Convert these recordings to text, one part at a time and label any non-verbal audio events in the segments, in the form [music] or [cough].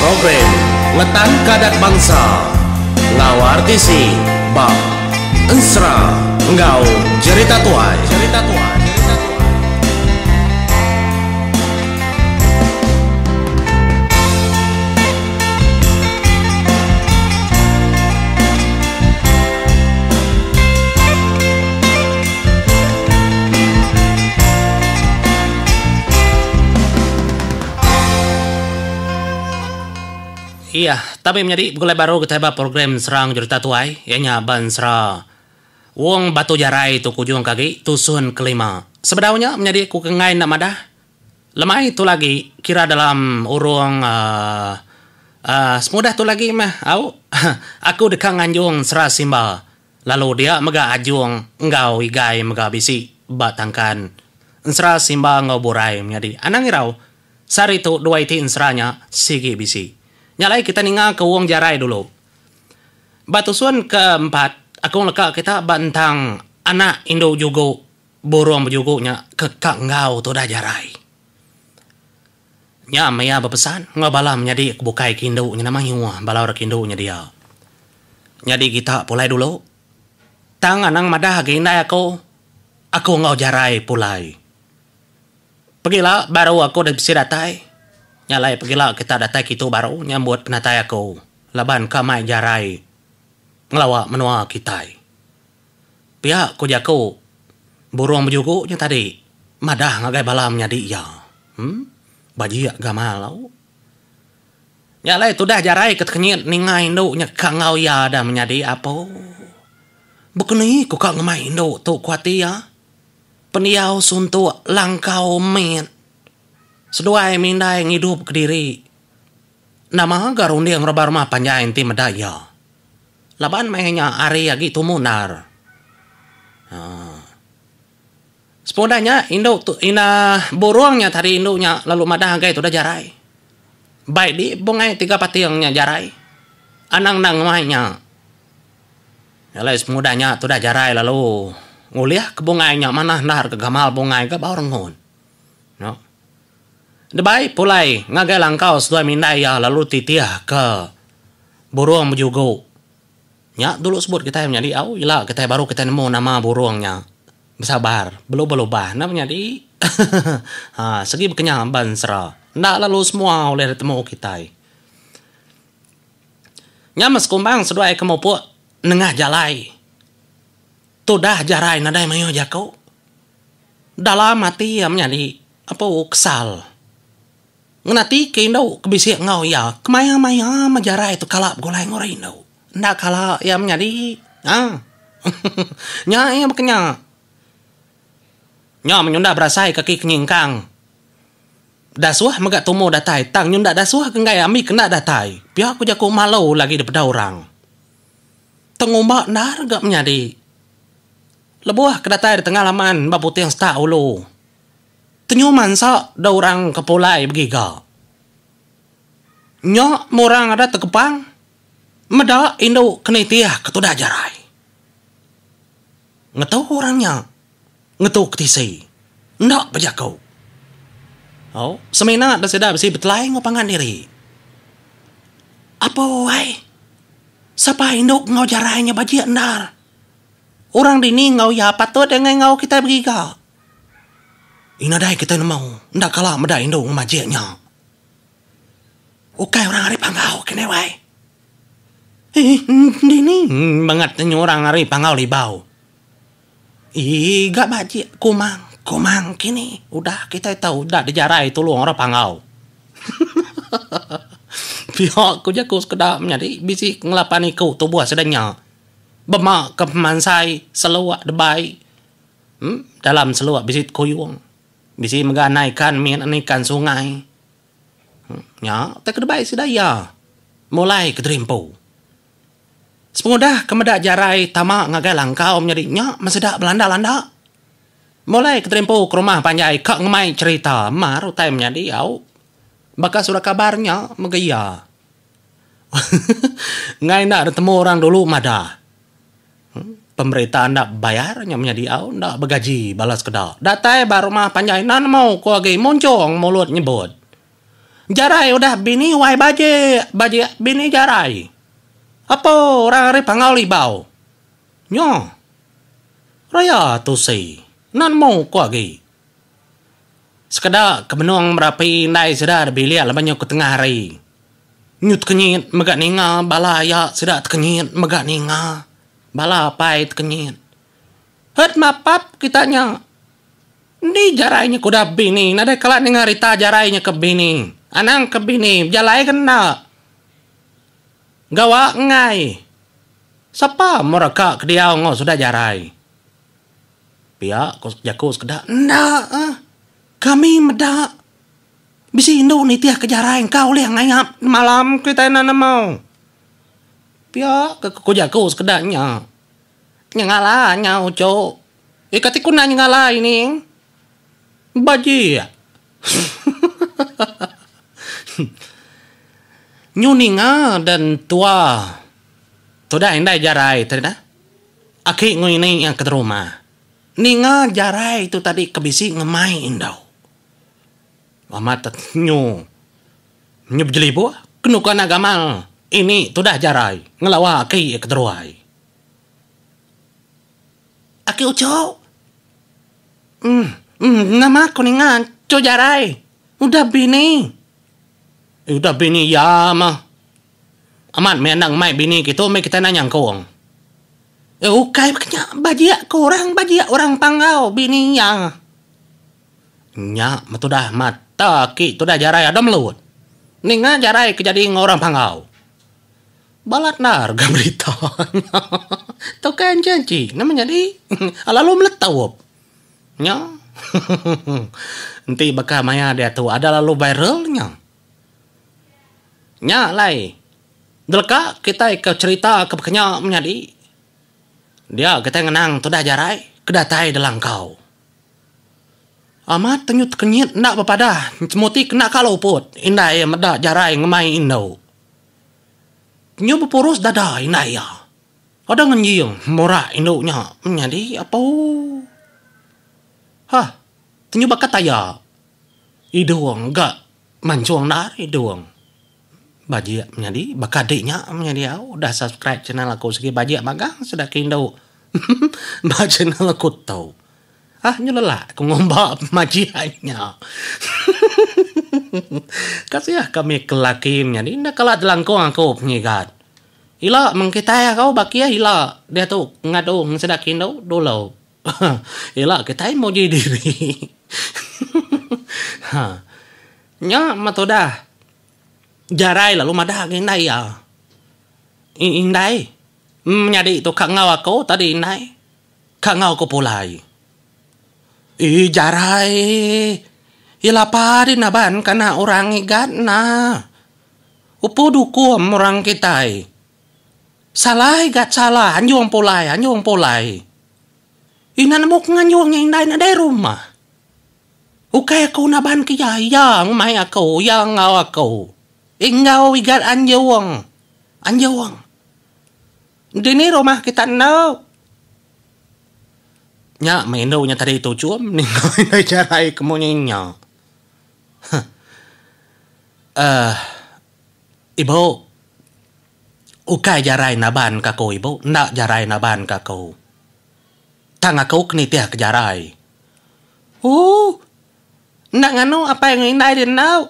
Program Letang Kadat Bangsa Lawar tisi Bab Ensra ngau Cerita Tuai Cerita Tuai Cerita Tuai Iya, tapi menjadi gulai baru kita program serang jurta tuai, ianya bansra. Wong batu jarai tu kujung kaki tusun kelima. Sebenarnya menjadi kukengai nama dah. Lemah itu lagi kira dalam urung uh, uh, semudah itu lagi mah. Au, [laughs] aku dekang serah simba. Lalu dia mega ajung engkau igai mega bisi batangkan. Serah simba ngau burai menjadi anang irau. Sari tu dua iti ensranya sigi bisi nyalai kita ninga ke uang jarai dulu Batu suan keempat aku leka kita bantang anak indo jugo borong jugo nya kekak ngau tu dah jarai nya maya bepesan nggak balam nyadi bukai kindo nya nama hiwa balau kindo nya dia nyadi kita pulai dulu tang anang madah ginda aku aku ngau jarai pulai pergilah baru aku udah bisa datai Nyalai pergilah kita datang kita baru nyambut penatai aku. Laban kamai jarai. Ngelawak menua kita. Pihak aku. Burung yang tadi. Madah ngagai nyadi ya. Hmm? Bajia gamalau. Nyalai tu dah jarai ketkenyit ningai ndu kangau ya dah menyadi apa. bukan ni kukak ngemai ndu tu kuatia. Peniau suntuk langkau met. Sedua minda yang hidup diri. Nama garundi yang rebar mah panjang inti medaya. Laban mainnya ari yang gitu Nah. Sepodanya indo tu ina boruangnya tadi indonya lalu madah gai itu dah jarai. Baik di bungai tiga pati patiangnya jarai. Anang nang mainnya, Yalah sepodanya tu dah jarai lalu nguliah ke bungainya mana nahar ke gamal bungai ke baur ngun. No. Dabai pulai ngagalang langkau sudah minta ya lalu titiah ke burung juga. Ya dulu sebut kita yang jadi au ila kita baru kita nemu nama burungnya. Sabar, belum belum bah namanya di [laughs] ha, segi ban bansra. Ndak lalu semua oleh temu kita. mas kumbang sedua ek mopo nengah jalai. Tudah jarai nadai mayo jakau. Dalam mati yang menjadi apa kesal ngati ke indau kebisi ngau ya kemaya maya majara itu kalap golai ngora indo ndak kala ya menyadi ah [laughs] nya ya bekenya nya menyunda berasai kaki kenyingkang dasuah mega tumo datai tang nyunda dasuah kenggai ami kena datai pihak aku jaku malau lagi daripada orang tengumbak nar gak menyadi lebuah kedatai di tengah laman baputih yang setak ulu tenyuman sa da orang kepulai begiga. Nyo murang ada tekepang, meda indo tia ketuda jarai. Ngetau orangnya, ngetau ketisi, ndak pejakau. Oh, semena ada sedap si betulai ngopangan diri. Apa wai? Sapa indo ngau jarainya baji endar? Orang dini ngau ya apa tuh dengan ngau kita begiga? Ina dai kita nak mau. Ndak kalah medai nya. majianya. kai orang hari pangau kene wae. Ini eh, eh, ni banget orang hari pangau libau. Ih, gak baji kumang, kumang kini. Udah kita tahu udah dijarai tolong orang pangau. [laughs] Pihak ku jaku sekedap nyari bisik ngelapani ku buah sedanya. Bemak kemansai seluak debai. Hmm? Dalam seluak bisik koyong di sini naikkan min anikan sungai nya teh kedai sedaya mulai ke kedrimpu semudah kemedak jarai tama ngagai kaum nyari nya masedak belanda landa mulai ke kedrimpu ke rumah panjai kak ngemai cerita maru time menjadi diau bakal sudah kabarnya megaya [laughs] ngai nak temu orang dulu mada hmm? pemerintah anda bayarnya menjadi au ndak bergaji balas kedal datai baru mah panjai nan mau ko lagi moncong mulut nyebut jarai udah bini wai baje baje bini jarai apa orang hari pangau libau nyo raya tu si nan mau ko lagi sekedar kebenung merapi nai sedar bilia lebanyo ke tengah hari nyut kenyit megak ninga balaya sedar kenyit megak ninga bala pahit kengin. hut mapap kitanya. Ni jarainya kuda bini, nada kala dengarita jarainya ke bini. Anang ke bini, jalai kena. Gawa ngai. Sapa mereka ke dia ngau sudah jarai. Pia kos jakus keda. Nda, eh, kami meda. Bisi indu nitiah kejarai kau lihat ngayap malam kita nana mau. Pia ke kujaku sekedanya. Nyangala nyau co. Ikati eh, kuna nyangala ini. Baji ya. [laughs] Nyuninga dan tua. Tuda endai jarai tadi dah. Aki ini yang ke rumah. Ninga jarai itu tadi kebisi ngemai indau. Lama tetnyu. Nyub jelibu. Kenukan agamal ini tudah jarai ngelawa ki kedruai aki uco hmm hmm nama kuningan cu jarai udah bini eh, udah bini ya ma, aman menang mai bini gitu mai kita nanya kong eh ukai kenya bajia kurang bajia orang pangau bini yang nyak matudah mata ki tudah jarai ada melut Ninga jarai kejadi orang pangau balat narga [laughs] Britania. Tau kan janji, namanya di [laughs] ala lo meletawop. Nya. Nanti [laughs] baka maya dia tu ada lalu viral Nya lai. Delka kita ikut cerita kebekanya menjadi dia kita ngenang tu dah jarai kedatai dalam kau. Amat tenyut kenyit nak bepada, semuti kena kalau put indah ya meda jarai ngemai indau nyo purus dadai na ya ada ngan yang mora indo nya menyadi apa ha tenyo bakat taya idoang ga mancuang nar idoang baji nyadi nya menyadi au ya. udah subscribe channel aku segi baji ya, magang sudah kindo [laughs] baca channel aku tahu Ah, nyo lalaki kung ngombap, [laughs] majihannya. [laughs] Kasi ah kami kelakimnya ini Inakalat lang ko ang kop ni God. Ila, kau bakia ah, ila. Dia tu ngadu sedakin daw dolaw. [laughs] ila, kitay mo di diri. ha. Nya matoda. Jarai lalu madah nginday ah. Inday. Nyadi to kangau aku tadi inday. kangau ko pulai Ijarai jarai. Ila pari naban kana orang na. Upo dukum orang kitai. Salah igat salah Anjong polai anjong polai. Ina namuk nganyong yang na ada rumah. Uka aku naban kaya yang may aku, yang ngaw aku. Ingaw igat anjong. Anjong. Dini rumah kita na nya main nya tadi itu cuam [laughs] nih kau jarai kemunyanya eh ibu ukai jarai naban kakau ibu nak jarai naban kakau tangga kau kini tiak kejarai uh nganu apa yang ini dari nau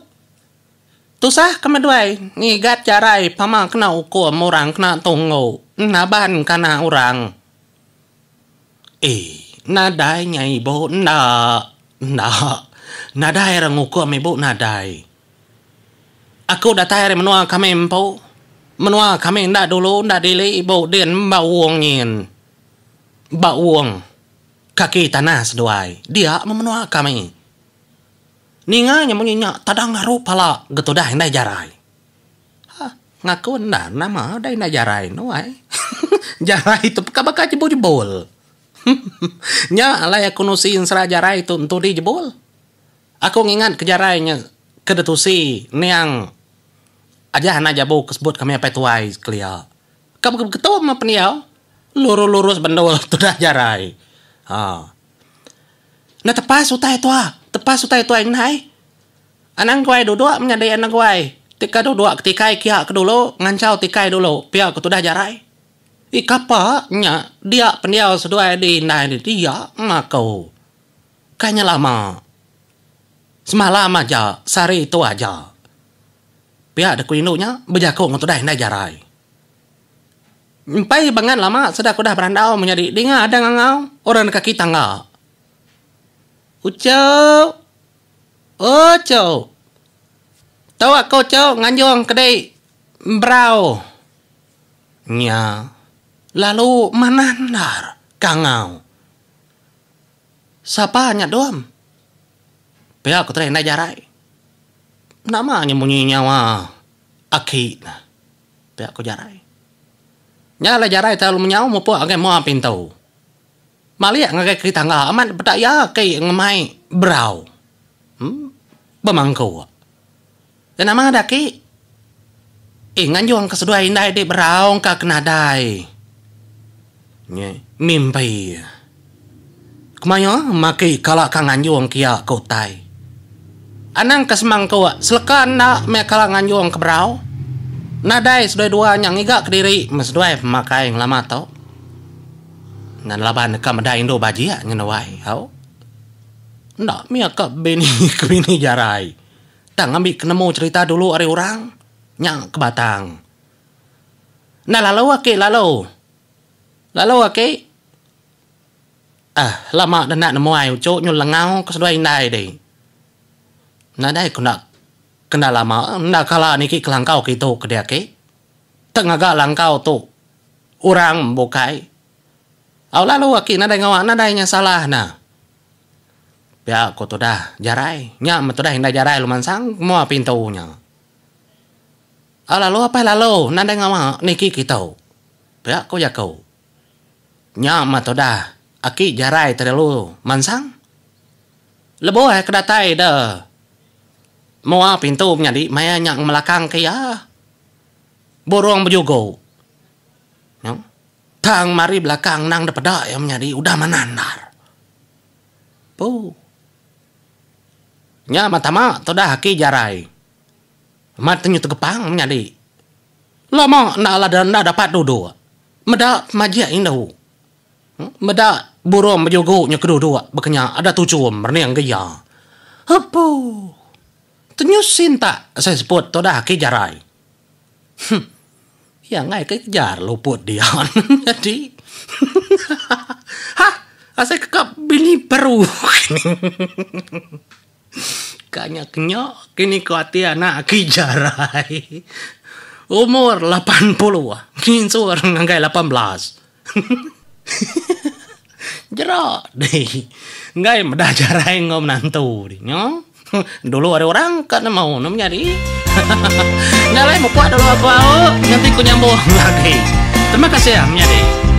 Tusah kemeduai gat jarai pama kena ukur orang kena tunggu naban kana orang eh Nadai nyai bo na na nadai ra ngô bo nadai aku da aku đã menua kami empo menua kami nda dulu nda delay ibu dan uong uangin ba uong kaki tanah seduai dia memenua kami ninga mun nya tadang ngaru pala gitu dah nda jarai ngaku nda nama dai nda jarai no [laughs] jarai itu kabak aja bol [laughs] nya alai aku nusiin jarai itu untuk di jebol aku ngingat kejarainya kedetusi niang aja hana jabo kesebut kami apa tuai kelia kamu ketua sama peniau lurus lurus bendol [laughs] tuh dah jarai nah tepas utai tua tepas utai tua yang nai anang kuai duduk menyadai anang kuai tika duduk ketika kia dulu ngancau tika dulu pihak ketudah jarai nya dia pendiau sedua di di dia makau. kanya lama. Semalam aja, sari itu aja. Pihak ada nya bejaku untuk dah jarai. Empai bangan lama sudah kuda berandau menjadi dinga ada ngangau orang kaki tangga. Ucau, ucau. Tahu aku ucau nganjung kedai brau. Nya lalu manandar kangau. hanya doam. Pia aku tren jarai. Nama bunyi nyawa akina. Pia aku jarai. Nyala jarai terlalu menyau mau puak agak mau pintau. Malia ngagak kita nggak aman betak ya kayak ngemai brau. Hmm? Dan nama ada ki. Ingan juang keseduain dai di berau kak kenadai. Mimpi pai kumayo maki kala kangan yuang kia kau tai anang kasemang kau selekan nak me kala kangan yuang kebrau nadai sedoi dua nyang iga kediri mas dua pemakai yang lama tau ngan laban kam indo bajia ngena wai hau ndak mia bini kini jarai Tak ambil kenemu cerita dulu ari orang nyang ke batang nah lalu ke lalu Lalu okay. ah, lama dan nak nemu ayu cok nyul lengau là ngao có đuôi dai đi. kena lama nak kala niki kelangkau ke dia ke tengah gak langkau tu orang bukai au lalu aki nadai ngawa nadai nya salah na ya aku tuh dah jarai nyam tuh dah indah jarai luman sang mau pintunya au lalu apa lalu Nanda ngawang niki kita ya kau ya kau Nya toda, aki jarai terlalu lu, mansang? Lebo eh kedatai dah. Mua pintu menyadi, maya nyak melakang ke ya. Borong bejugo. Tang mari belakang nang depeda yang menyadi, udah menandar. Pu. Nya matama toda aki jarai. Matanya tegepang menyadi. Lama nak lada dapat duduk. Medak majak indah. Meda burung majugo nya kedua dua bekenya ada tujuh yang gaya. Apa? Tenyusin sinta saya sebut todah ke jarai. Hm. Ya ngai kejar luput dia. [laughs] Jadi [laughs] Hah? Ah, saya kekap bini baru. [laughs] Kanya kenyok kini kuati anak ke jarai. Umur 80 suar ngangkai 18. [laughs] Jero deh. Enggak ya cara yang ngom nantu nyo. Dulu ada orang kan mau nom nyari. [laughs] Enggak lah mau kuat dulu aku, oh nanti ku nyambung lagi. [laughs] Terima kasih ya nyari.